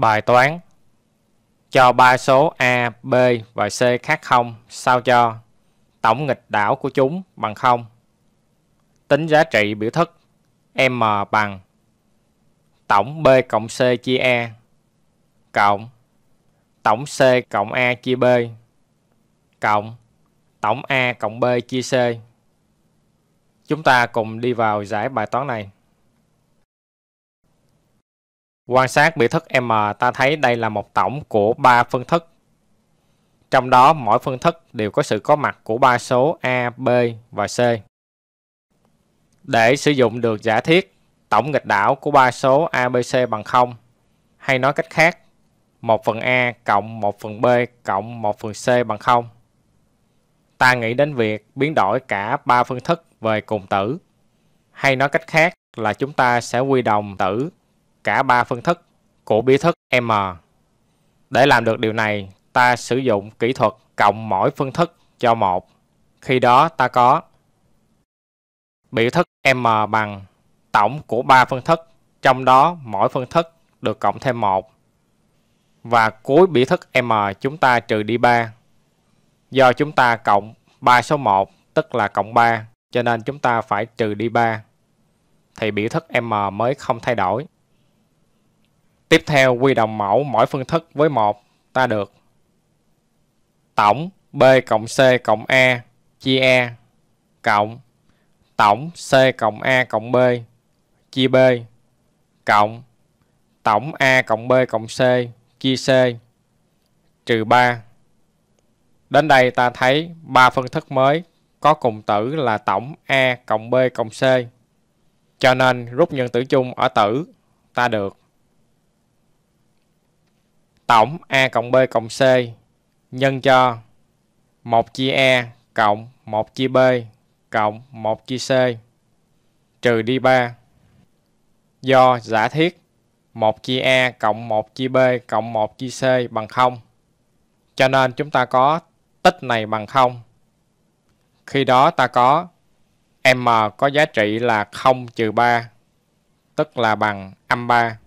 Bài toán cho ba số A, B và C khác không sao cho tổng nghịch đảo của chúng bằng không. Tính giá trị biểu thức M bằng tổng B cộng C chia A cộng tổng C cộng A chia B cộng tổng A cộng B chia C. Chúng ta cùng đi vào giải bài toán này. Quan sát biểu thức M, ta thấy đây là một tổng của 3 phân thức. Trong đó mỗi phân thức đều có sự có mặt của ba số A, B và C. Để sử dụng được giả thiết tổng nghịch đảo của ba số A, B, C bằng 0, hay nói cách khác, 1 phần A cộng 1 phần B cộng 1 phần C bằng 0. Ta nghĩ đến việc biến đổi cả ba phân thức về cùng tử. Hay nói cách khác là chúng ta sẽ quy đồng tử cả ba phân thức của biểu thức M. Để làm được điều này, ta sử dụng kỹ thuật cộng mỗi phân thức cho một. Khi đó ta có biểu thức M bằng tổng của ba phân thức, trong đó mỗi phân thức được cộng thêm một Và cuối biểu thức M chúng ta trừ đi 3. Do chúng ta cộng 3 số 1 tức là cộng 3, cho nên chúng ta phải trừ đi 3 thì biểu thức M mới không thay đổi. Tiếp theo quy đồng mẫu mỗi phương thức với một ta được tổng B cộng C cộng A chia A cộng tổng C cộng A cộng B chia B cộng tổng A cộng B cộng C chia C trừ 3. Đến đây ta thấy ba phân thức mới có cùng tử là tổng A cộng B cộng C. Cho nên rút nhân tử chung ở tử ta được tổng A cộng B cộng C nhân cho 1 chia A e cộng 1 chia B cộng 1 chia C trừ đi 3. Do giả thiết 1 chia A e cộng 1 chia B cộng 1 chia C bằng 0. Cho nên chúng ta có tích này bằng 0. Khi đó ta có M có giá trị là 0 trừ 3, tức là bằng âm 3.